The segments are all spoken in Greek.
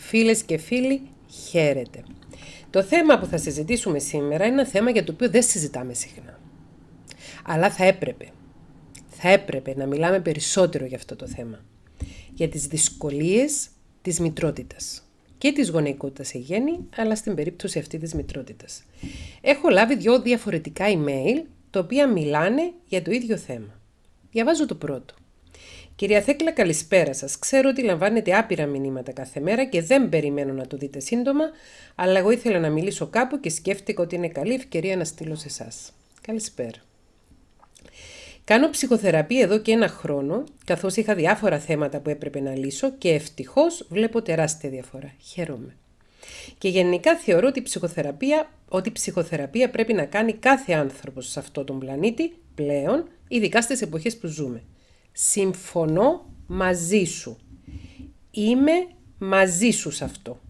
Φίλες και φίλοι, χαίρετε. Το θέμα που θα συζητήσουμε σήμερα είναι ένα θέμα για το οποίο δεν συζητάμε συχνά. Αλλά θα έπρεπε. Θα έπρεπε να μιλάμε περισσότερο για αυτό το θέμα. Για τις δυσκολίες της μητρότητας και της γονεϊκότητας γέννη, αλλά στην περίπτωση αυτή της μητρότητας. Έχω λάβει δυο διαφορετικά email, τα οποία μιλάνε για το ίδιο θέμα. Διαβάζω το πρώτο. Κυρία Θέκλα, καλησπέρα σας. Ξέρω ότι λαμβάνετε άπειρα μηνύματα κάθε μέρα και δεν περιμένω να το δείτε σύντομα, αλλά εγώ ήθελα να μιλήσω κάπου και σκέφτηκα ότι είναι καλή ευκαιρία να στείλω σε εσάς. Καλησπέρα. Κάνω ψυχοθεραπεία εδώ και ένα χρόνο, καθώς είχα διάφορα θέματα που έπρεπε να λύσω και ευτυχώς βλέπω τεράστια διαφορά. Χαίρομαι. Και γενικά θεωρώ ότι ψυχοθεραπεία, ότι ψυχοθεραπεία πρέπει να κάνει κάθε άνθρωπος σε αυτόν τον πλανήτη πλέον, ειδικά στις εποχές που ζούμε. Συμφωνώ μαζί σου. Είμαι μαζί σου σε αυτό.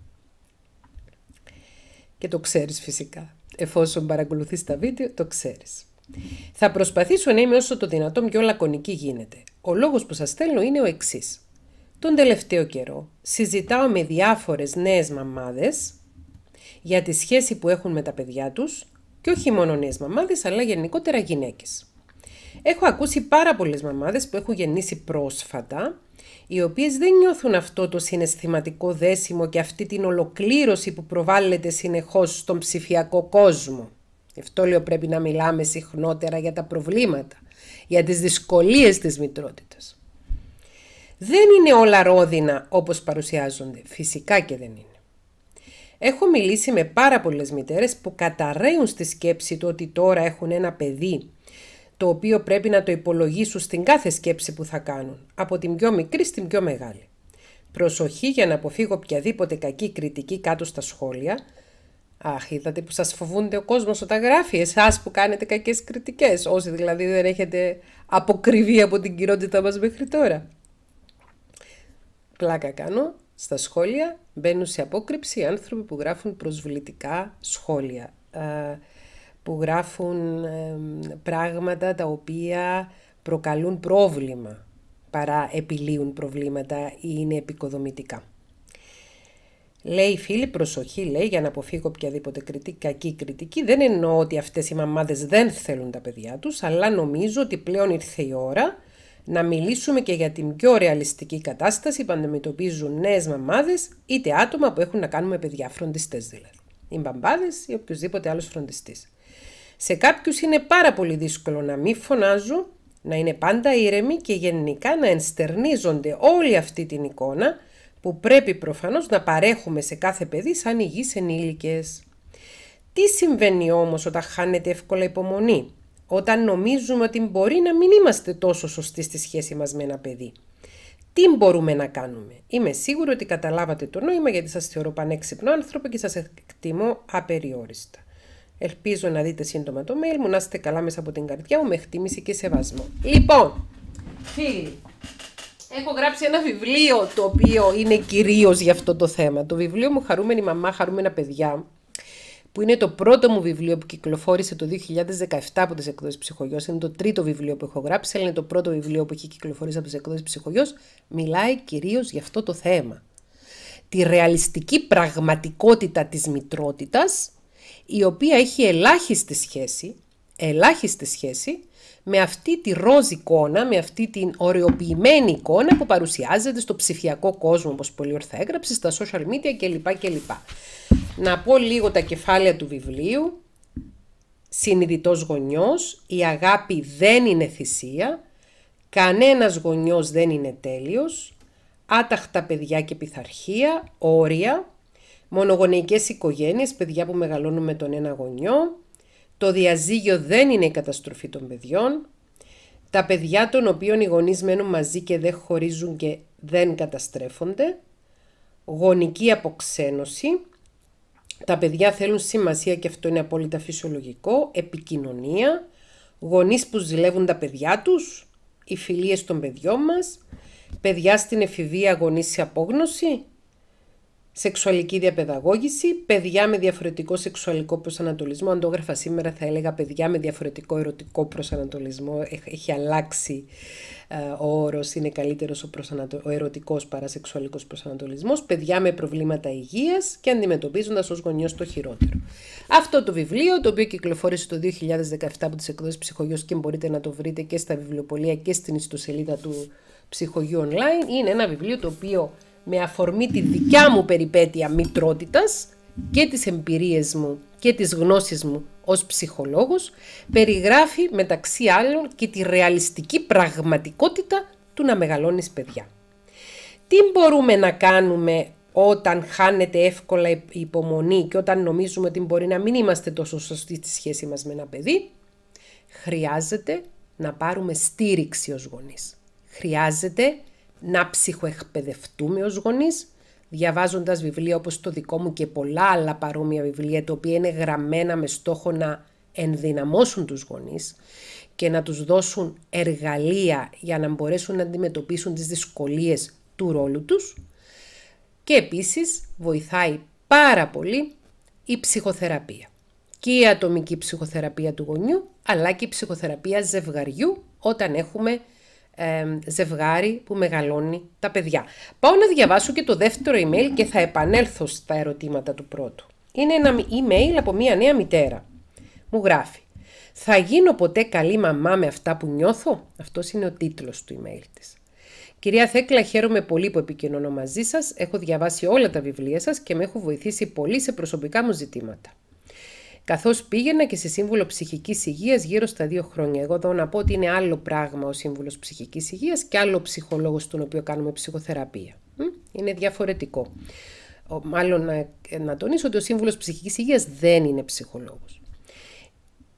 Και το ξέρεις φυσικά. Εφόσον παρακολουθείς τα βίντεο, το ξέρεις. Θα προσπαθήσω να είμαι όσο το δυνατόν πιο λακωνική γίνεται. Ο λόγος που σας θέλω είναι ο εξής. Τον τελευταίο καιρό συζητάω με διάφορες νέες μαμάδες για τη σχέση που έχουν με τα παιδιά τους και όχι μόνο νέες μαμάδες αλλά γενικότερα γυναίκες. Έχω ακούσει πάρα πολλές μαμάδες που έχουν γεννήσει πρόσφατα, οι οποίες δεν νιώθουν αυτό το συναισθηματικό δέσιμο και αυτή την ολοκλήρωση που προβάλλεται συνεχώς στον ψηφιακό κόσμο. Γι' αυτό λέω πρέπει να μιλάμε συχνότερα για τα προβλήματα, για τις δυσκολίες της μητρότητας. Δεν είναι όλα ρόδινα όπως παρουσιάζονται. Φυσικά και δεν είναι. Έχω μιλήσει με πάρα πολλές μητέρες που καταραίουν στη σκέψη του ότι τώρα έχουν ένα παιδί το οποίο πρέπει να το υπολογίσουν στην κάθε σκέψη που θα κάνουν, από την πιο μικρή στην πιο μεγάλη. Προσοχή για να αποφύγω οποιαδήποτε κακή κριτική κάτω στα σχόλια. Αχ, είδατε που σας φοβούνται ο κόσμος όταν γράφει, εσάς που κάνετε κακές κριτικές, όσοι δηλαδή δεν έχετε αποκριβεί από την κοινότητά μας μέχρι τώρα. Πλάκα κάνω, στα σχόλια μπαίνουν σε απόκρυψη άνθρωποι που γράφουν προσβλητικά σχόλια που γράφουν πράγματα τα οποία προκαλούν πρόβλημα παρά επιλύουν προβλήματα ή είναι επικοδομητικά. Λέει φίλοι, προσοχή λέει για να αποφύγω οποιαδήποτε κριτική, κακή κριτική. Δεν εννοώ ότι αυτές οι μαμάδες δεν θέλουν τα παιδιά τους, αλλά νομίζω ότι πλέον ήρθε η ώρα να μιλήσουμε και για την πιο ρεαλιστική κατάσταση που αντιμετωπίζουν νέες μαμάδες, είτε άτομα που έχουν να κάνουν με παιδιά, φροντιστές δηλαδή. Οι μπαμπάδες ή οποιοδήποτε άλλος φροντιστής. Σε κάποιους είναι πάρα πολύ δύσκολο να μην φωνάζουν, να είναι πάντα ήρεμοι και γενικά να ενστερνίζονται όλη αυτή την εικόνα που πρέπει προφανώς να παρέχουμε σε κάθε παιδί σαν υγιείς ενήλικες. Τι συμβαίνει όμως όταν χάνεται εύκολα υπομονή, όταν νομίζουμε ότι μπορεί να μην είμαστε τόσο σωστοί στη σχέση μας με ένα παιδί. Τι μπορούμε να κάνουμε. Είμαι σίγουρη ότι καταλάβατε το νόημα γιατί σας θεωρώ πανέξυπνο άνθρωπο και σας εκτιμώ απεριόριστα. Ελπίζω να δείτε σύντομα το mail μου, να είστε καλά μέσα από την καρδιά μου, με εκτίμηση και σεβασμό. Λοιπόν, φίλοι, έχω γράψει ένα βιβλίο το οποίο είναι κυρίως για αυτό το θέμα. Το βιβλίο μου «Χαρούμενη μαμά, χαρούμενα παιδιά» που είναι το πρώτο μου βιβλίο που κυκλοφόρησε το 2017 από τις εκδόσεις Ψυχογιός. Είναι το τρίτο βιβλίο που έχω γράψει, αλλά είναι το πρώτο βιβλίο που έχει κυκλοφορήσει από τις εκδόσεις Ψυχογιός. Μιλάει κυρίως για αυτό το θέμα. Τη ρεαλιστική πραγματικότητα της μητρότητας η οποία έχει ελάχιστη σχέση, ελάχιστη σχέση με αυτή τη ροζ εικόνα, με αυτή την οριοποιημένη εικόνα που παρουσιάζεται στο ψηφιακό κόσμο, όπως πολύ ορθά έγραψε, στα social media κλπ. κλπ. Να πω λίγο τα κεφάλαια του βιβλίου. Συνειδητός γονιός, η αγάπη δεν είναι θυσία, κανένας γονιός δεν είναι τέλειος, άταχτα παιδιά και πειθαρχία, όρια, μονογονεϊκές οικογένειες, παιδιά που μεγαλώνουν με τον ένα γονιό, το διαζύγιο δεν είναι η καταστροφή των παιδιών, τα παιδιά των οποίων οι γονείς μένουν μαζί και δεν χωρίζουν και δεν καταστρέφονται, γονική αποξένωση, τα παιδιά θέλουν σημασία και αυτό είναι απόλυτα φυσιολογικό, επικοινωνία, γονείς που ζηλεύουν τα παιδιά τους, οι φιλίες των παιδιών μας, παιδιά στην εφηβεία γονείς σε απόγνωση, Σεξουαλική διαπαιδαγώγηση, παιδιά με διαφορετικό σεξουαλικό προσανατολισμό. Αν το έγραφα σήμερα θα έλεγα παιδιά με διαφορετικό ερωτικό προσανατολισμό. Έχει αλλάξει ε, ο όρος, είναι καλύτερος ο, προσανατο... ο ερωτικός παρασεξουαλικός προσανατολισμός. Παιδιά με προβλήματα υγείας και αντιμετωπίζοντας ως γονιός το χειρότερο. Αυτό το βιβλίο, το οποίο κυκλοφόρησε το 2017 από τις εκδόσεις ψυχογιός και μπορείτε να το βρείτε και στα βιβλιοπολία και στην ιστοσελίδα του ψυχογείου online, είναι ένα βιβλίο το οποίο με αφορμή τη δικιά μου περιπέτεια μητρότητας και τις εμπειρίες μου και τις γνώσεις μου ως ψυχολόγος, περιγράφει μεταξύ άλλων και τη ρεαλιστική πραγματικότητα του να μεγαλώνεις παιδιά. Τι μπορούμε να κάνουμε όταν χάνεται εύκολα η υπομονή και όταν νομίζουμε ότι μπορεί να μην είμαστε τόσο σωστοί στη σχέση μας με ένα παιδί, χρειάζεται να πάρουμε στήριξη ως γονείς. Χρειάζεται να ψυχοεκπαιδευτούμε ως γονείς, διαβάζοντας βιβλία όπως το δικό μου και πολλά άλλα παρόμοια βιβλία, τα οποία είναι γραμμένα με στόχο να ενδυναμώσουν τους γονείς και να τους δώσουν εργαλεία για να μπορέσουν να αντιμετωπίσουν τις δυσκολίες του ρόλου τους και επίσης βοηθάει πάρα πολύ η ψυχοθεραπεία. Και η ατομική ψυχοθεραπεία του γονιού, αλλά και η ψυχοθεραπεία ζευγαριού όταν έχουμε ε, ζευγάρι που μεγαλώνει τα παιδιά. Πάω να διαβάσω και το δεύτερο email και θα επανέλθω στα ερωτήματα του πρώτου. Είναι ένα email από μία νέα μητέρα. Μου γράφει «Θα γίνω ποτέ καλή μαμά με αυτά που νιώθω» Αυτός είναι ο τίτλος του email της. Κυρία Θέκλα, χαίρομαι πολύ που επικοινωνώ μαζί σας. Έχω διαβάσει όλα τα βιβλία σας και με έχω βοηθήσει πολύ σε προσωπικά μου ζητήματα καθώς πήγαινα και σε σύμβουλο ψυχικής υγείας γύρω στα δύο χρόνια. Εγώ εδώ να πω ότι είναι άλλο πράγμα ο σύμβουλος ψυχικής υγείας και άλλο ψυχολόγος τον οποίο κάνουμε ψυχοθεραπεία. Είναι διαφορετικό. Μάλλον να, να τονίσω ότι ο σύμβουλος ψυχικής υγείας δεν είναι ψυχολόγος.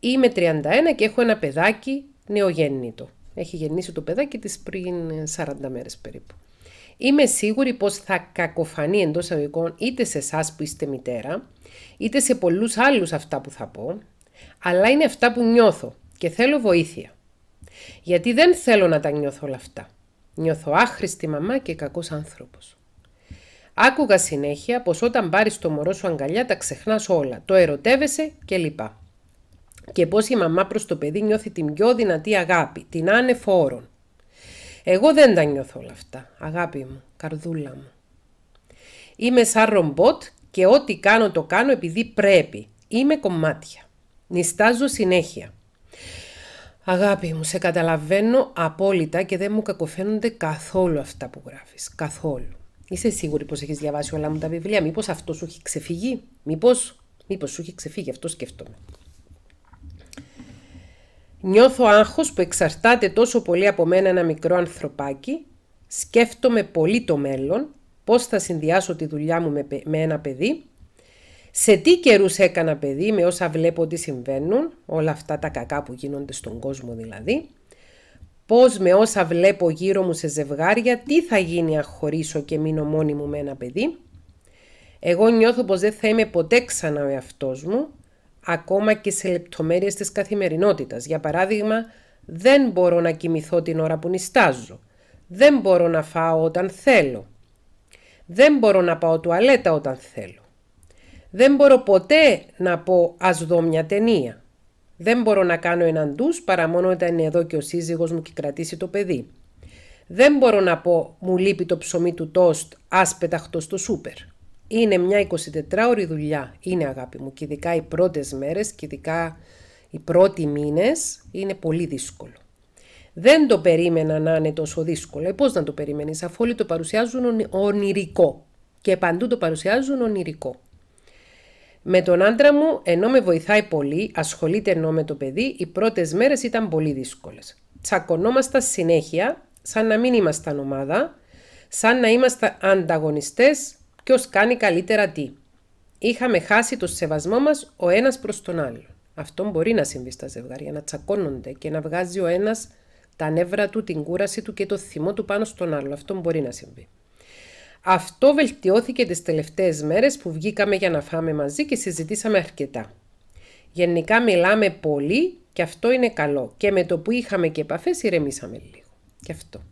Είμαι 31 και έχω ένα παιδάκι νεογέννητο. Έχει γεννήσει το παιδάκι της πριν 40 μέρες περίπου. Είμαι σίγουρη πως θα κακοφανεί εντός αγωγικών είτε σε εσάς που είστε μητέρα, είτε σε πολλούς άλλους αυτά που θα πω, αλλά είναι αυτά που νιώθω και θέλω βοήθεια. Γιατί δεν θέλω να τα νιώθω όλα αυτά. Νιώθω άχρηστη μαμά και κακός άνθρωπος. Άκουγα συνέχεια πως όταν πάρεις το μωρό σου αγκαλιά τα ξεχνάς όλα, το ερωτεύεσαι κλπ. Και πως η μαμά προς το παιδί νιώθει την πιο δυνατή αγάπη, την άνευ όρων. Εγώ δεν τα νιώθω όλα αυτά, αγάπη μου, καρδούλα μου. Είμαι σαν ρομπότ και ό,τι κάνω το κάνω επειδή πρέπει. Είμαι κομμάτια. Νιστάζω συνέχεια. Αγάπη μου, σε καταλαβαίνω απόλυτα και δεν μου κακοφαίνονται καθόλου αυτά που γράφεις. Καθόλου. Είσαι σίγουρη πως έχεις διαβάσει όλα μου τα βιβλία. Μήπως αυτό σου έχει ξεφύγει. Μήπως, μήπως σου έχει ξεφύγει. Αυτό σκέφτομαι. Νιώθω άγχος που εξαρτάται τόσο πολύ από μένα ένα μικρό ανθρωπάκι. Σκέφτομαι πολύ το μέλλον πώς θα συνδυάσω τη δουλειά μου με, ένα παιδί, σε τι καιρούς έκανα παιδί με όσα βλέπω ότι συμβαίνουν, όλα αυτά τα κακά που γίνονται στον κόσμο δηλαδή, πώς με όσα βλέπω γύρω μου σε ζευγάρια, τι θα γίνει αν χωρίσω και μείνω μόνη μου με ένα παιδί. Εγώ νιώθω πως δεν θα είμαι ποτέ ξανά ο εαυτός μου, ακόμα και σε λεπτομέρειες της καθημερινότητας. Για παράδειγμα, δεν μπορώ να κοιμηθώ την ώρα που νιστάζω. Δεν μπορώ να φάω όταν θέλω. Δεν μπορώ να πάω τουαλέτα όταν θέλω. Δεν μπορώ ποτέ να πω ας δω μια ταινία. Δεν μπορώ να κάνω έναν ντους παρά μόνο όταν είναι εδώ και ο σύζυγος μου και κρατήσει το παιδί. Δεν μπορώ να πω μου λείπει το ψωμί του τόστ, ας πεταχτώ στο σούπερ. Είναι μια 24ωρη δουλειά, είναι αγάπη μου και ειδικά οι πρώτες μέρες και ειδικά οι πρώτοι μήνες είναι πολύ δύσκολο. Δεν το περίμενα να είναι τόσο δύσκολο. Ε, Πώς να το περιμένει, αφού όλοι το παρουσιάζουν ονειρικό. Και παντού το παρουσιάζουν ονειρικό. Με τον άντρα μου, ενώ με βοηθάει πολύ, ασχολείται ενώ με το παιδί, οι πρώτες μέρες ήταν πολύ δύσκολες. Τσακωνόμασταν συνέχεια, σαν να μην ήμασταν ομάδα, σαν να ήμασταν ανταγωνιστές, ποιος κάνει καλύτερα τι. Είχαμε χάσει το σεβασμό μας ο ένας προς τον άλλο. Αυτό μπορεί να συμβεί στα ζευγάρια, να τσακώνονται και να βγάζει ο ένας τα νεύρα του, την κούραση του και το θυμό του πάνω στον άλλο. Αυτό μπορεί να συμβεί. Αυτό βελτιώθηκε τις τελευταίες μέρες που βγήκαμε για να φάμε μαζί και συζητήσαμε αρκετά. Γενικά μιλάμε πολύ και αυτό είναι καλό. Και με το που είχαμε και επαφές ηρεμήσαμε λίγο. Και αυτό.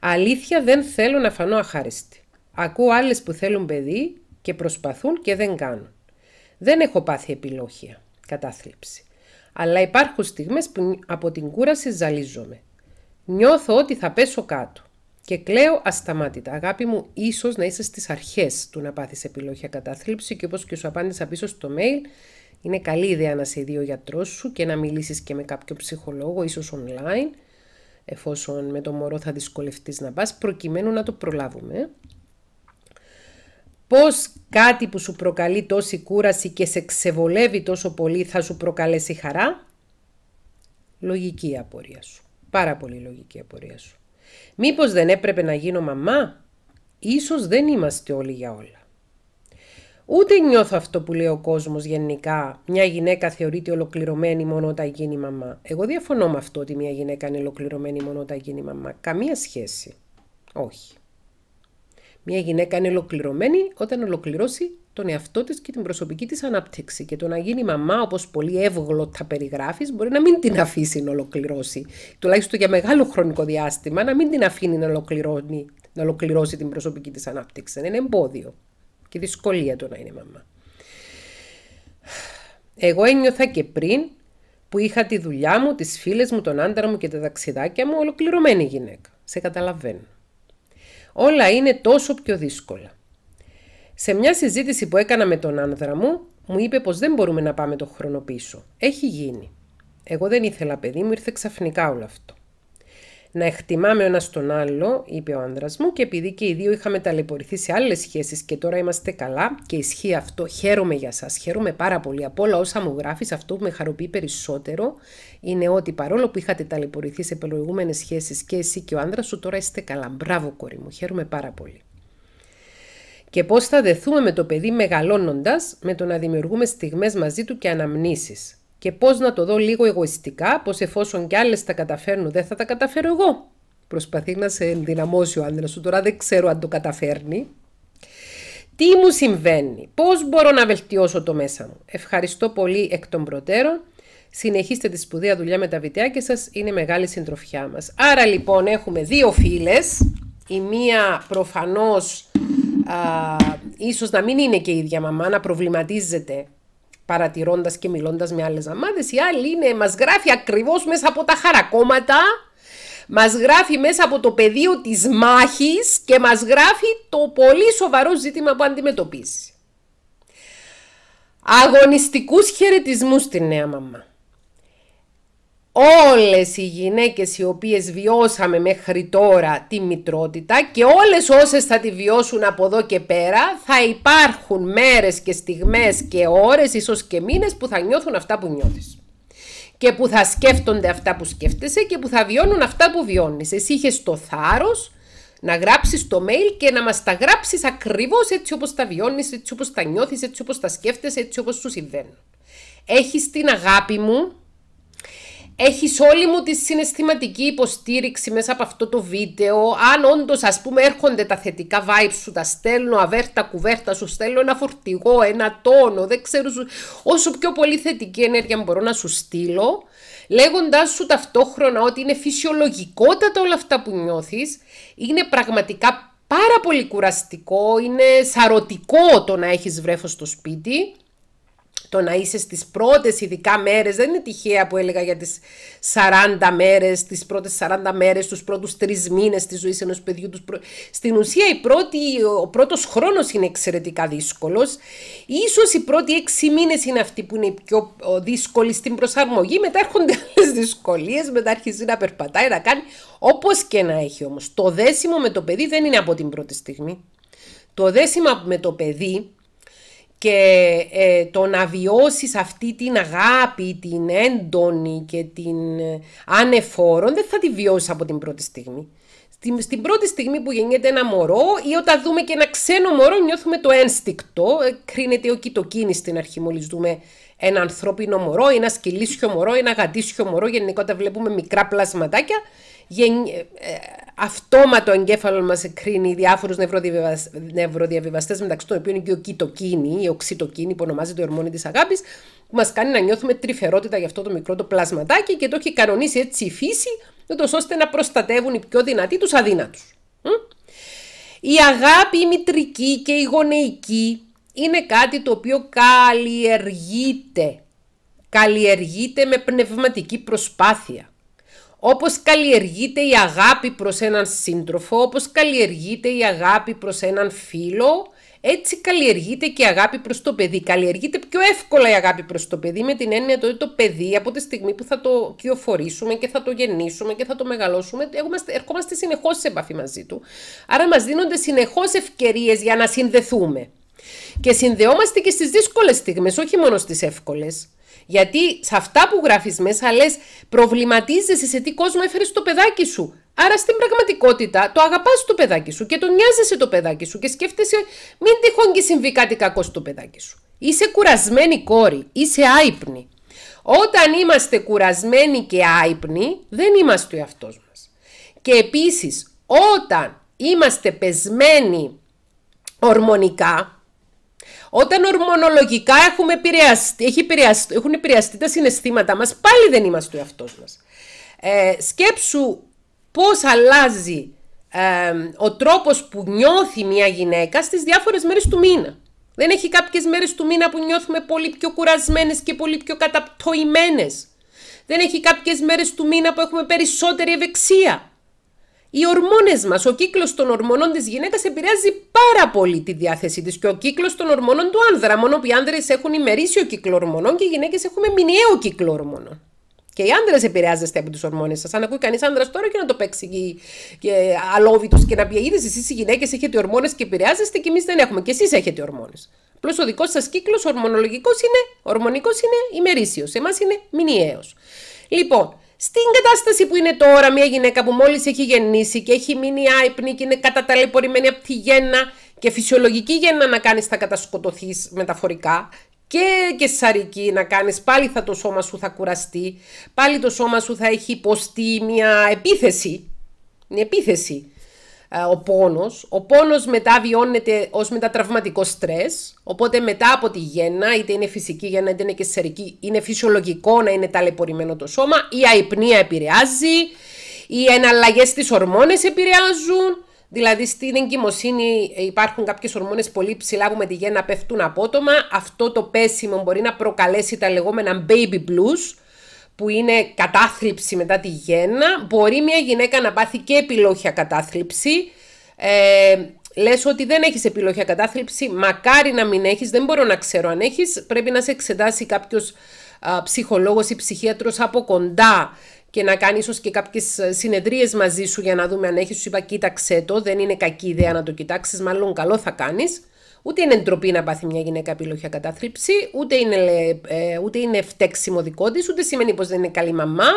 Αλήθεια δεν θέλω να φανώ αχάριστη. Ακούω άλλες που θέλουν παιδί και προσπαθούν και δεν κάνουν. Δεν έχω πάθει επιλόχια, κατάθλιψη αλλά υπάρχουν στιγμές που από την κούραση ζαλίζομαι. Νιώθω ότι θα πέσω κάτω και κλαίω ασταμάτητα. Αγάπη μου, ίσως να είσαι στις αρχές του να πάθεις επιλογή κατάθλιψη και όπως και σου απάντησα πίσω στο mail, είναι καλή ιδέα να σε δει ο γιατρός σου και να μιλήσεις και με κάποιο ψυχολόγο, ίσως online, εφόσον με το μωρό θα δυσκολευτείς να πας, προκειμένου να το προλάβουμε. Πώς κάτι που σου προκαλεί τόση κούραση και σε ξεβολεύει τόσο πολύ θα σου προκαλέσει χαρά. Λογική απορία σου. Πάρα πολύ λογική απορία σου. Μήπως δεν έπρεπε να γίνω μαμά. Ίσως δεν είμαστε όλοι για όλα. Ούτε νιώθω αυτό που λέει ο κόσμος γενικά. Μια γυναίκα θεωρείται ολοκληρωμένη μόνο όταν γίνει μαμά. Εγώ διαφωνώ με αυτό ότι μια γυναίκα είναι ολοκληρωμένη μόνο όταν γίνει μαμά. Καμία σχέση. Όχι. Μια γυναίκα είναι ολοκληρωμένη όταν ολοκληρώσει τον εαυτό της και την προσωπική της ανάπτυξη. Και το να γίνει μαμά, όπως πολύ εύγλωτα περιγράφεις, μπορεί να μην την αφήσει να ολοκληρώσει. Τουλάχιστον για μεγάλο χρονικό διάστημα, να μην την αφήνει να να ολοκληρώσει την προσωπική της ανάπτυξη. Είναι εμπόδιο και δυσκολία το να είναι μαμά. Εγώ ένιωθα και πριν που είχα τη δουλειά μου, τις φίλες μου, τον άντρα μου και τα ταξιδάκια μου ολοκληρωμένη γυναίκα. Σε καταλαβαίνω όλα είναι τόσο πιο δύσκολα. Σε μια συζήτηση που έκανα με τον άνδρα μου, μου είπε πως δεν μπορούμε να πάμε το χρόνο πίσω. Έχει γίνει. Εγώ δεν ήθελα παιδί μου, ήρθε ξαφνικά όλο αυτό. Να εκτιμάμε ο ένας τον άλλο, είπε ο άντρα μου, και επειδή και οι δύο είχαμε ταλαιπωρηθεί σε άλλες σχέσεις και τώρα είμαστε καλά και ισχύει αυτό, χαίρομαι για σας. Χαίρομαι πάρα πολύ. Από όλα όσα μου γράφεις, αυτό που με χαροποιεί περισσότερο είναι ότι παρόλο που είχατε ταλαιπωρηθεί σε προηγούμενες σχέσεις και εσύ και ο άντρα σου, τώρα είστε καλά. Μπράβο, κόρη μου. Χαίρομαι πάρα πολύ και πώς θα δεθούμε με το παιδί μεγαλώνοντας με το να δημιουργούμε στιγμές μαζί του και αναμνήσεις και πώς να το δω λίγο εγωιστικά, πως εφόσον κι άλλες τα καταφέρνουν δεν θα τα καταφέρω εγώ. Προσπαθεί να σε ενδυναμώσει ο άντρας σου, τώρα δεν ξέρω αν το καταφέρνει. Τι μου συμβαίνει, πώς μπορώ να βελτιώσω το μέσα μου. Ευχαριστώ πολύ εκ των προτέρων. Συνεχίστε τη σπουδαία δουλειά με τα βιντεάκια σας, είναι μεγάλη συντροφιά μας. Άρα λοιπόν έχουμε δύο φίλες, η μία προφανώς α, ίσως να μην είναι και η ίδια μαμά, να προβληματίζεται παρατηρώντας και μιλώντας με άλλες αμάδες. Η άλλη είναι, μας γράφει ακριβώς μέσα από τα χαρακόμματα, μας γράφει μέσα από το πεδίο της μάχης και μας γράφει το πολύ σοβαρό ζήτημα που αντιμετωπίζει. Αγωνιστικούς χαιρετισμούς στη νέα μαμά όλες οι γυναίκες οι οποίες βιώσαμε μέχρι τώρα τη μητρότητα και όλες όσες θα τη βιώσουν από εδώ και πέρα θα υπάρχουν μέρες και στιγμές και ώρες ίσως και μήνες που θα νιώθουν αυτά που νιώθεις και που θα σκέφτονται αυτά που σκέφτεσαι και που θα βιώνουν αυτά που βιώνεις. Εσύ είχες το θάρρος να γράψεις το mail και να μας τα γράψεις ακριβώς έτσι όπως τα βιώνεις, έτσι όπως τα νιώθεις, έτσι όπως τα σκέφτεσαι, έτσι όπως σου συμβαίνουν. Έχεις την αγάπη μου, έχεις όλη μου τη συναισθηματική υποστήριξη μέσα από αυτό το βίντεο. Αν όντως, ας πούμε έρχονται τα θετικά vibes σου, τα στέλνω αβέρτα κουβέρτα, σου στέλνω ένα φορτηγό, ένα τόνο, δεν ξέρω Όσο πιο πολύ θετική ενέργεια μπορώ να σου στείλω, Λέγοντάς σου ταυτόχρονα ότι είναι φυσιολογικότατα όλα αυτά που νιώθεις είναι πραγματικά πάρα πολύ κουραστικό, είναι σαρωτικό το να έχεις βρέφος στο σπίτι το να είσαι στις πρώτες ειδικά μέρες, δεν είναι τυχαία που έλεγα για τις 40 μέρες, τις πρώτες 40 μέρες, τους πρώτους τρεις μήνες της ζωής ενός παιδιού. Τους προ... Στην ουσία η πρώτη, ο πρώτος χρόνος είναι εξαιρετικά δύσκολος. Ίσως οι πρώτοι έξι μήνες είναι αυτοί που είναι οι πιο δύσκολοι στην προσαρμογή, μετά έρχονται άλλες δυσκολίες, μετά αρχίζει να περπατάει, να κάνει, όπως και να έχει όμως. Το δέσιμο με το παιδί δεν είναι από την πρώτη στιγμή. Το δέσιμο με το παιδί και ε, το να βιώσεις αυτή την αγάπη, την έντονη και την ε, ανεφόρον δεν θα τη βιώσεις από την πρώτη στιγμή. Στην, πρώτη στιγμή που γεννιέται ένα μωρό ή όταν δούμε και ένα ξένο μωρό νιώθουμε το ένστικτο, ε, κρίνεται ο κοιτοκίνης στην αρχή μόλις δούμε ένα ανθρώπινο μωρό, ένα σκυλίσιο μωρό, ένα γατίσιο μωρό, γενικότερα βλέπουμε μικρά πλασματάκια, γεν... Ε, αυτόματο εγκέφαλο μα εκκρίνει διάφορου νευροδιαβιβαστέ, μεταξύ των οποίων και ο κιτοκίνη, η οξυτοκίνη που ονομάζεται το ορμόνη της αγάπης, που μας κάνει να νιώθουμε τρυφερότητα για αυτό το μικρό το πλασματάκι και το έχει κανονίσει έτσι η φύση, ούτως ώστε να προστατεύουν οι πιο δυνατοί τους αδύνατους. Η αγάπη, η μητρική και η γονεϊκή είναι κάτι το οποίο καλλιεργείται. Καλλιεργείται με πνευματική προσπάθεια. Όπως καλλιεργείται η αγάπη προς έναν σύντροφο, όπως καλλιεργείται η αγάπη προς έναν φίλο, έτσι καλλιεργείται και η αγάπη προς το παιδί. Καλλιεργείται πιο εύκολα η αγάπη προς το παιδί με την έννοια ότι το παιδί από τη στιγμή που θα το κυοφορήσουμε και θα το γεννήσουμε και θα το μεγαλώσουμε, ερχόμαστε συνεχώς σε επαφή μαζί του. Άρα μας δίνονται συνεχώς ευκαιρίες για να συνδεθούμε. Και συνδεόμαστε και στις δύσκολες στιγμές, όχι μόνο στις εύκολες. Γιατί σε αυτά που γράφεις μέσα λες, προβληματίζεσαι σε τι κόσμο έφερες το παιδάκι σου. Άρα στην πραγματικότητα το αγαπάς το παιδάκι σου και το νοιάζεσαι το παιδάκι σου και σκέφτεσαι μην τυχόν και συμβεί κάτι κακό στο παιδάκι σου. Είσαι κουρασμένη κόρη, είσαι άϊπνη. Όταν είμαστε κουρασμένοι και άϊπνοι, δεν είμαστε ο εαυτός μας. Και επίσης, όταν είμαστε πεσμένοι ορμονικά, όταν ορμονολογικά έχουμε επηρεαστεί, έχει επηρεαστεί, έχουν επηρεαστεί τα συναισθήματά μας, πάλι δεν είμαστε ο εαυτός μας. Ε, σκέψου πώς αλλάζει ε, ο τρόπος που νιώθει μια γυναίκα στις διάφορες μέρες του μήνα. Δεν έχει κάποιες μέρες του μήνα που νιώθουμε πολύ πιο κουρασμένες και πολύ πιο καταπτωημένες. Δεν έχει κάποιες μέρες του μήνα που έχουμε περισσότερη ευεξία οι ορμόνες μας, ο κύκλος των ορμονών της γυναίκας επηρεάζει πάρα πολύ τη διάθεσή της και ο κύκλος των ορμονών του άνδρα, μόνο που οι άνδρες έχουν ημερήσιο κύκλο ορμονών και οι γυναίκες έχουμε μηνιαίο κύκλο ορμονών. Και οι άντρε επηρεάζεστε από τι ορμόνες σας. Αν ακούει κανείς άντρα τώρα και να το παίξει και, και αλόβητος και να πει: Είδες εσείς οι γυναίκες έχετε ορμόνες και επηρεάζεστε και εμείς δεν έχουμε. Και εσείς έχετε ορμόνες. Απλώς ο δικός σας κύκλος ορμονολογικός είναι, ορμονικός είναι ημερήσιος. Εμάς είναι μηνιαίος. Λοιπόν, στην κατάσταση που είναι τώρα μια γυναίκα που μόλις έχει γεννήσει και έχει μείνει άϊπνη και είναι καταταλαιπωρημένη από τη γέννα και φυσιολογική γέννα να κάνεις θα κατασκοτωθείς μεταφορικά και σαρική να κάνεις, πάλι θα το σώμα σου θα κουραστεί, πάλι το σώμα σου θα έχει υποστεί μια επίθεση, μια επίθεση ε, ο πόνος. Ο πόνος μετά βιώνεται ως μετατραυματικό στρες, οπότε μετά από τη γέννα, είτε είναι φυσική γέννα είτε είναι και σερική, είναι φυσιολογικό να είναι ταλαιπωρημένο το σώμα, η αϊπνία επηρεάζει, οι εναλλαγές στις ορμόνες επηρεάζουν, Δηλαδή στην εγκυμοσύνη υπάρχουν κάποιες ορμόνες πολύ ψηλά που με τη γέννα πέφτουν απότομα. Αυτό το πέσιμο μπορεί να προκαλέσει τα λεγόμενα baby blues, που είναι κατάθλιψη μετά τη γέννα, μπορεί μια γυναίκα να πάθει και επιλόχια κατάθλιψη. Ε, λες ότι δεν έχεις επιλόχια κατάθλιψη, μακάρι να μην έχεις, δεν μπορώ να ξέρω αν έχεις, πρέπει να σε εξετάσει κάποιος α, ψυχολόγος ή ψυχίατρος από κοντά και να κάνεις ίσως και κάποιες ε, συνεδρίες μαζί σου για να δούμε αν έχεις, σου είπα κοίταξέ το, δεν είναι κακή ιδέα να το κοιτάξεις, μάλλον καλό θα κάνεις. Ούτε είναι ντροπή να πάθει μια γυναίκα επιλογή κατάθλιψη, ούτε είναι, ε, ούτε είναι φταίξιμο δικό της, ούτε σημαίνει πως δεν είναι καλή μαμά,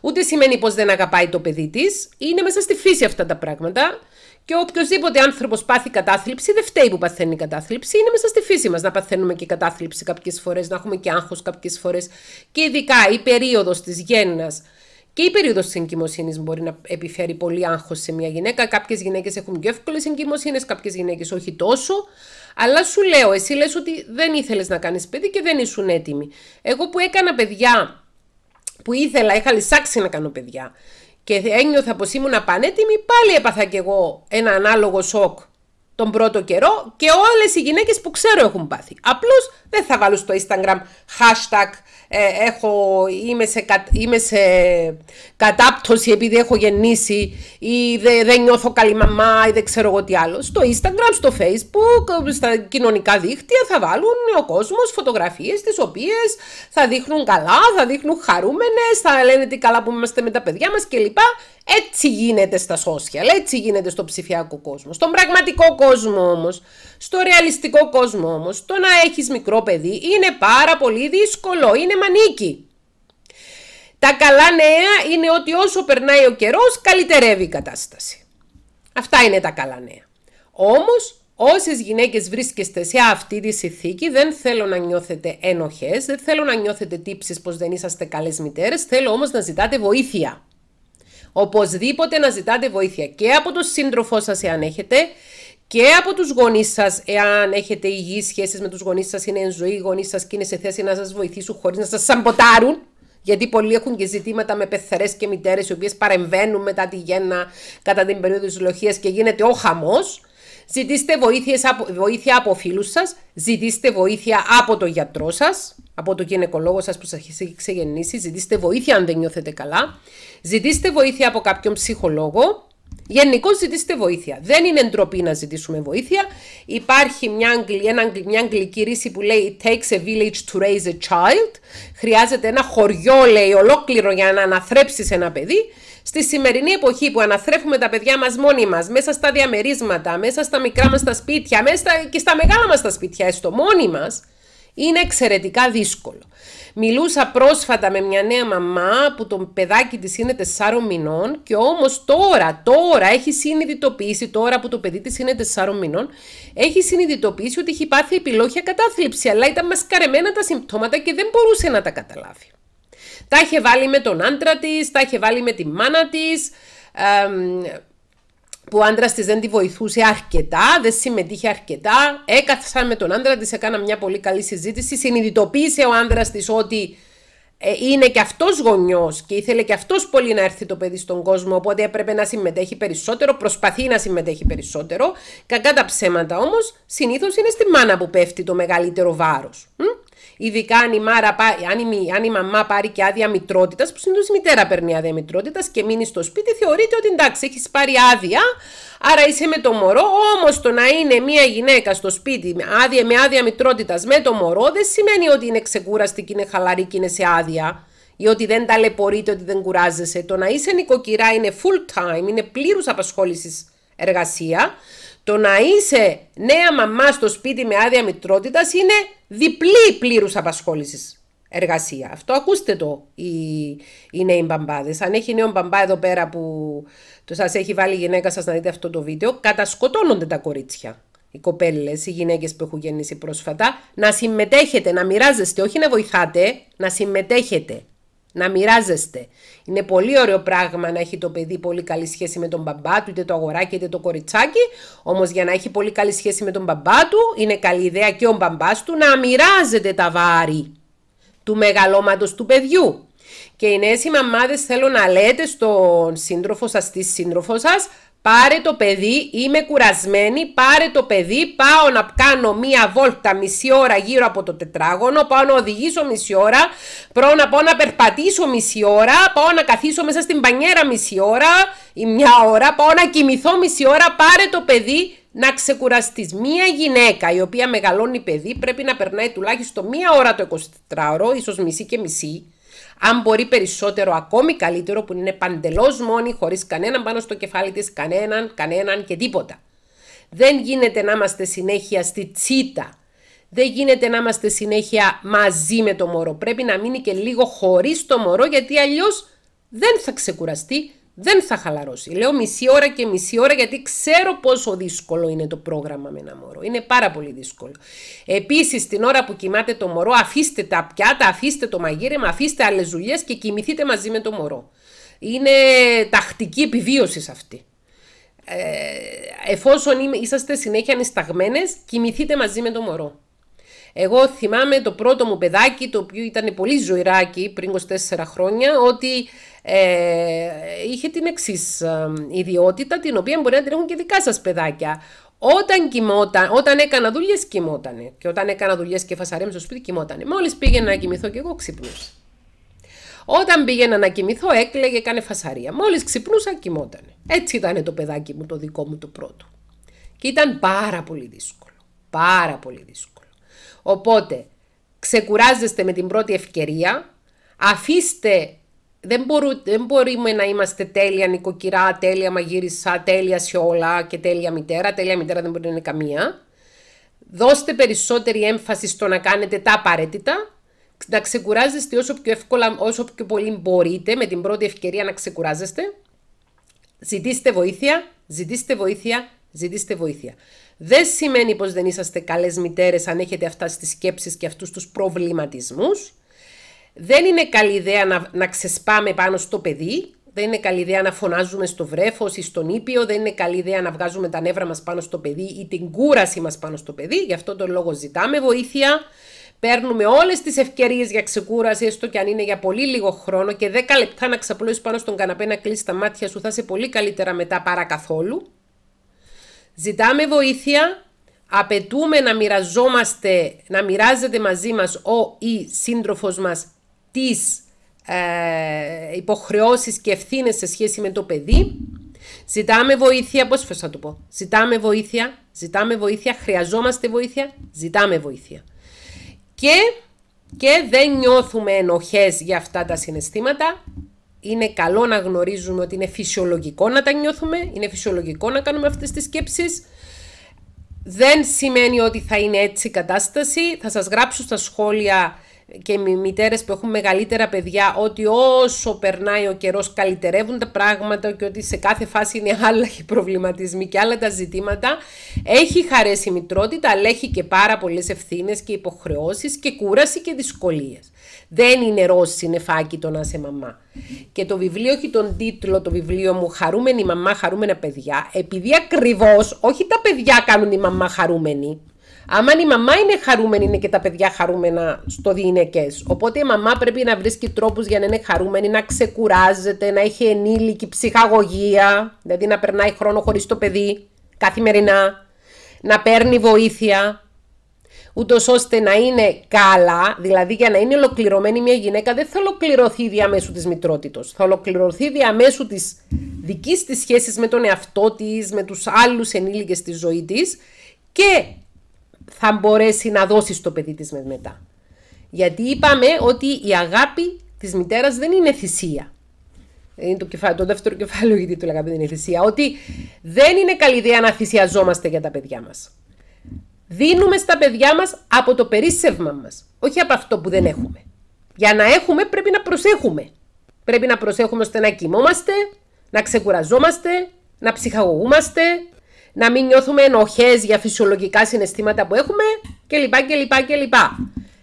ούτε σημαίνει πως δεν αγαπάει το παιδί της. Είναι μέσα στη φύση αυτά τα πράγματα. Και οποιοδήποτε άνθρωπος πάθει κατάθλιψη, δεν φταίει που παθαίνει κατάθλιψη. Είναι μέσα στη φύση μας να παθαίνουμε και κατάθλιψη κάποιες φορές, να έχουμε και άγχος κάποιες φορές. Και ειδικά η περίοδος της γέννας και η περίοδος της εγκυμοσύνης μπορεί να επιφέρει πολύ άγχος σε μια γυναίκα. Κάποιες γυναίκες έχουν πιο εύκολες εγκυμοσύνες, κάποιες γυναίκες όχι τόσο. Αλλά σου λέω, εσύ λες ότι δεν ήθελες να κάνεις παιδί και δεν ήσουν έτοιμη. Εγώ που έκανα παιδιά, που ήθελα, είχα λησάξει να κάνω παιδιά και ένιωθα πως ήμουν πανέτοιμη, πάλι έπαθα κι εγώ ένα ανάλογο σοκ τον πρώτο καιρό και όλες οι γυναίκες που ξέρω έχουν πάθει. Απλώς δεν θα βάλω στο Instagram hashtag ε, έχω, είμαι, σε, κατάπτωση επειδή έχω γεννήσει ή δεν νιώθω καλή μαμά ή δεν ξέρω εγώ τι άλλο. Στο Instagram, στο Facebook, στα κοινωνικά δίχτυα θα βάλουν ο κόσμος φωτογραφίες τις οποίες θα δείχνουν καλά, θα δείχνουν χαρούμενες, θα λένε τι καλά που είμαστε με τα παιδιά μας κλπ. Έτσι γίνεται στα social, έτσι γίνεται στο ψηφιακό κόσμο. Στον πραγματικό κόσμο όμως στο ρεαλιστικό κόσμο όμως, το να έχεις μικρό παιδί είναι πάρα πολύ δύσκολο, είναι μανίκι. Τα καλά νέα είναι ότι όσο περνάει ο καιρός, καλυτερεύει η κατάσταση. Αυτά είναι τα καλά νέα. Όμως, όσες γυναίκες βρίσκεστε σε αυτή τη συνθήκη, δεν θέλω να νιώθετε ένοχες, δεν θέλω να νιώθετε τύψεις πως δεν είσαστε καλές μητέρες, θέλω όμως να ζητάτε βοήθεια. Οπωσδήποτε να ζητάτε βοήθεια και από τον σύντροφό σας εάν έχετε και από τους γονείς σας, εάν έχετε υγιείς σχέσεις με τους γονείς σας, είναι εν ζωή οι γονείς σας και είναι σε θέση να σας βοηθήσουν χωρίς να σας σαμποτάρουν, γιατί πολλοί έχουν και ζητήματα με πεθερές και μητέρες, οι οποίες παρεμβαίνουν μετά τη γέννα, κατά την περίοδο της λοχεία και γίνεται ο χαμός. Ζητήστε από βοήθεια από φίλους σας, ζητήστε βοήθεια από τον γιατρό σας, από τον γυναικολόγο σας που σας έχει ξεγεννήσει, ζητήστε βοήθεια αν δεν νιώθετε καλά, ζητήστε βοήθεια από κάποιον ψυχολόγο, Γενικώς ζητήστε βοήθεια. Δεν είναι ντροπή να ζητήσουμε βοήθεια. Υπάρχει μια, αγγλική, μια αγγλική ρίση που λέει It takes a village to raise a child. Χρειάζεται ένα χωριό, λέει, ολόκληρο για να αναθρέψεις ένα παιδί. Στη σημερινή εποχή που αναθρέφουμε τα παιδιά μας μόνοι μας, μέσα στα διαμερίσματα, μέσα στα μικρά μας τα σπίτια, μέσα και στα μεγάλα μας τα σπίτια, έστω μόνοι μας, είναι εξαιρετικά δύσκολο. Μιλούσα πρόσφατα με μια νέα μαμά που το παιδάκι της είναι 4 μηνών και όμως τώρα, τώρα έχει συνειδητοποιήσει, τώρα που το παιδί της είναι 4 μηνών, έχει συνειδητοποιήσει ότι έχει πάθει επιλόχια κατάθλιψη, αλλά ήταν μασκαρεμένα τα συμπτώματα και δεν μπορούσε να τα καταλάβει. Τα είχε βάλει με τον άντρα της, τα είχε βάλει με τη μάνα της, που ο άντρας της δεν τη βοηθούσε αρκετά, δεν συμμετείχε αρκετά. Έκαθα με τον άντρα της, έκανα μια πολύ καλή συζήτηση. Συνειδητοποίησε ο άντρας της ότι ε, είναι και αυτός γονιός και ήθελε και αυτός πολύ να έρθει το παιδί στον κόσμο. Οπότε έπρεπε να συμμετέχει περισσότερο, προσπαθεί να συμμετέχει περισσότερο. Κακά τα ψέματα όμως, συνήθως είναι στη μάνα που πέφτει το μεγαλύτερο βάρος. Ειδικά αν η, μάρα, αν η, αν η μαμά πάρει και άδεια μητρότητας, που συνήθως η μητέρα παίρνει άδεια μητρότητας και μείνει στο σπίτι, θεωρείται ότι εντάξει, έχεις πάρει άδεια, άρα είσαι με το μωρό. Όμως το να είναι μια γυναίκα στο σπίτι με άδεια, με άδεια μητρότητας με το μωρό, δεν σημαίνει ότι είναι ξεκούραστη και είναι χαλαρή και είναι σε άδεια ή ότι δεν ταλαιπωρείται, ότι δεν κουράζεσαι. Το να είσαι νοικοκυρά είναι full time, είναι πλήρους απασχόλησης εργασία. Το να είσαι νέα μαμά στο σπίτι με άδεια μητρότητας είναι διπλή πλήρους απασχόλησης εργασία. Αυτό ακούστε το οι, οι νέοι μπαμπάδες. Αν έχει νέο μπαμπά εδώ πέρα που το σας έχει βάλει η γυναίκα σας να δείτε αυτό το βίντεο, κατασκοτώνονται τα κορίτσια. Οι κοπέλες, οι γυναίκες που έχουν γεννήσει πρόσφατα, να συμμετέχετε, να μοιράζεστε, όχι να βοηθάτε, να συμμετέχετε να μοιράζεστε. Είναι πολύ ωραίο πράγμα να έχει το παιδί πολύ καλή σχέση με τον μπαμπά του, είτε το αγοράκι είτε το κοριτσάκι. Όμως για να έχει πολύ καλή σχέση με τον μπαμπά του, είναι καλή ιδέα και ο μπαμπάς του να μοιράζεται τα βάρη του μεγαλώματος του παιδιού. Και οι νέες οι μαμάδες θέλω να λέτε στον σύντροφο σας, τη σύντροφο σας, Πάρε το παιδί, είμαι κουρασμένη, πάρε το παιδί, πάω να κάνω μία βόλτα μισή ώρα γύρω από το τετράγωνο, πάω να οδηγήσω μισή ώρα, πάω να, πάω να περπατήσω μισή ώρα, πάω να καθίσω μέσα στην πανιέρα μισή ώρα ή μια ώρα, πάω να κοιμηθώ μισή ώρα, πάρε το παιδί να ξεκουραστείς. Μία γυναίκα η οποία μεγαλώνει παιδί πρέπει να περνάει τουλάχιστον μία ώρα το 24ωρο, ίσως μισή και μισή, αν μπορεί περισσότερο, ακόμη καλύτερο, που είναι παντελώς μόνη, χωρίς κανέναν πάνω στο κεφάλι της, κανέναν, κανέναν και τίποτα. Δεν γίνεται να είμαστε συνέχεια στη τσίτα. Δεν γίνεται να είμαστε συνέχεια μαζί με το μωρό. Πρέπει να μείνει και λίγο χωρίς το μωρό, γιατί αλλιώς δεν θα ξεκουραστεί, δεν θα χαλαρώσει. Λέω μισή ώρα και μισή ώρα γιατί ξέρω πόσο δύσκολο είναι το πρόγραμμα με ένα μωρό. Είναι πάρα πολύ δύσκολο. Επίσης, την ώρα που κοιμάται το μωρό, αφήστε τα πιάτα, αφήστε το μαγείρεμα, αφήστε άλλες δουλειές και κοιμηθείτε μαζί με το μωρό. Είναι τακτική επιβίωση αυτή. Ε, εφόσον είσαστε συνέχεια ανισταγμένε, κοιμηθείτε μαζί με το μωρό. Εγώ θυμάμαι το πρώτο μου παιδάκι, το οποίο ήταν πολύ ζωηράκι πριν 24 χρόνια, ότι ε, είχε την εξής ε, ιδιότητα, την οποία μπορεί να την έχουν και δικά σας παιδάκια. Όταν, όταν έκανα δουλειές, κοιμότανε. Και όταν έκανα δουλειές και φασαρέμε στο σπίτι, κοιμότανε. Μόλις πήγαινα να κοιμηθώ και εγώ ξυπνούσα. Όταν πήγαινα να κοιμηθώ, έκλαιγε, έκανε φασαρία. Μόλις ξυπνούσα, κοιμότανε. Έτσι ήταν το παιδάκι μου, το δικό μου το πρώτο. Και ήταν πάρα πολύ δύσκολο. Πάρα πολύ δύσκολο. Οπότε, ξεκουράζεστε με την πρώτη ευκαιρία, αφήστε δεν, μπορού, δεν μπορούμε να είμαστε τέλεια νοικοκυρά, τέλεια μαγείρισα, τέλεια σε όλα και τέλεια μητέρα. Τέλεια μητέρα δεν μπορεί να είναι καμία. Δώστε περισσότερη έμφαση στο να κάνετε τα απαραίτητα. Να ξεκουράζεστε όσο πιο εύκολα, όσο πιο πολύ μπορείτε, με την πρώτη ευκαιρία να ξεκουράζεστε. Ζητήστε βοήθεια, ζητήστε βοήθεια, ζητήστε βοήθεια. Δεν σημαίνει πως δεν είσαστε καλές μητέρες αν έχετε αυτά τις σκέψεις και αυτούς τους προβληματισμούς. Δεν είναι καλή ιδέα να, να ξεσπάμε πάνω στο παιδί, δεν είναι καλή ιδέα να φωνάζουμε στο βρέφος ή στον ήπιο, δεν είναι καλή ιδέα να βγάζουμε τα νεύρα μας πάνω στο παιδί ή την κούραση μας πάνω στο παιδί. Γι' αυτό τον λόγο ζητάμε βοήθεια. Παίρνουμε όλες τις ευκαιρίες για ξεκούραση, έστω και αν είναι για πολύ λίγο χρόνο και 10 λεπτά να ξαπλώσει πάνω στον καναπέ να κλείσει τα μάτια σου, θα είσαι πολύ καλύτερα μετά παρά καθόλου. Ζητάμε βοήθεια. Απαιτούμε να μοιραζόμαστε, να μοιράζεται μαζί μας ο ή σύντροφος μας τις ε, υποχρεώσεις και ευθύνες σε σχέση με το παιδί. Ζητάμε βοήθεια, πώς θα το πω, ζητάμε βοήθεια, ζητάμε βοήθεια, χρειαζόμαστε βοήθεια, ζητάμε βοήθεια. Και, και δεν νιώθουμε ενοχές για αυτά τα συναισθήματα, είναι καλό να γνωρίζουμε ότι είναι φυσιολογικό να τα νιώθουμε, είναι φυσιολογικό να κάνουμε αυτές τις σκέψεις. Δεν σημαίνει ότι θα είναι έτσι η κατάσταση. Θα σας γράψω στα σχόλια και οι μητέρες που έχουν μεγαλύτερα παιδιά ότι όσο περνάει ο καιρός καλυτερεύουν τα πράγματα και ότι σε κάθε φάση είναι άλλα οι προβληματισμοί και άλλα τα ζητήματα. Έχει χαρέσει η μητρότητα αλλά έχει και πάρα πολλές ευθύνες και υποχρεώσεις και κούραση και δυσκολίες. Δεν είναι ροζ συνεφάκι το να είσαι μαμά. Και το βιβλίο έχει τον τίτλο, το βιβλίο μου «Χαρούμενη μαμά, χαρούμενα παιδιά» επειδή ακριβώς όχι τα παιδιά κάνουν η μαμά χαρούμενη, Άμα η μαμά είναι χαρούμενη, είναι και τα παιδιά χαρούμενα στο γυναικέ. Οπότε η μαμά πρέπει να βρίσκει τρόπους για να είναι χαρούμενη, να ξεκουράζεται, να έχει ενήλικη ψυχαγωγία, δηλαδή να περνάει χρόνο χωρίς το παιδί καθημερινά, να παίρνει βοήθεια, ούτως ώστε να είναι καλά, δηλαδή για να είναι ολοκληρωμένη μια γυναίκα, δεν θα ολοκληρωθεί διαμέσου της μητρότητος. Θα ολοκληρωθεί διαμέσου της δικής της σχέσης με τον εαυτό της, με τους άλλους ενήλικες στη ζωή της και θα μπορέσει να δώσει στο παιδί της μετά. Γιατί είπαμε ότι η αγάπη της μητέρας δεν είναι θυσία. Είναι το, κεφάλαιο, το δεύτερο κεφάλαιο γιατί του λέγαμε δεν είναι θυσία. Ότι δεν είναι καλή ιδέα να θυσιαζόμαστε για τα παιδιά μας. Δίνουμε στα παιδιά μας από το περίσσευμα μας, όχι από αυτό που δεν έχουμε. Για να έχουμε πρέπει να προσέχουμε. Πρέπει να προσέχουμε ώστε να κοιμόμαστε, να ξεκουραζόμαστε, να ψυχαγωγούμαστε, να μην νιώθουμε ενοχές για φυσιολογικά συναισθήματα που έχουμε κλπ. και κλπ.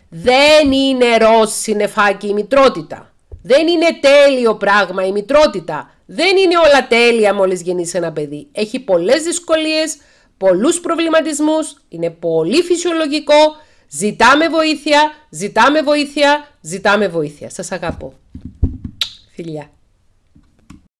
Δεν είναι ροζ συνεφάκι η μητρότητα. Δεν είναι τέλειο πράγμα η μητρότητα. Δεν είναι όλα τέλεια μόλις γεννήσει ένα παιδί. Έχει πολλές δυσκολίες, πολλούς προβληματισμούς, είναι πολύ φυσιολογικό. Ζητάμε βοήθεια, ζητάμε βοήθεια, ζητάμε βοήθεια. Σας αγαπώ. Φιλιά.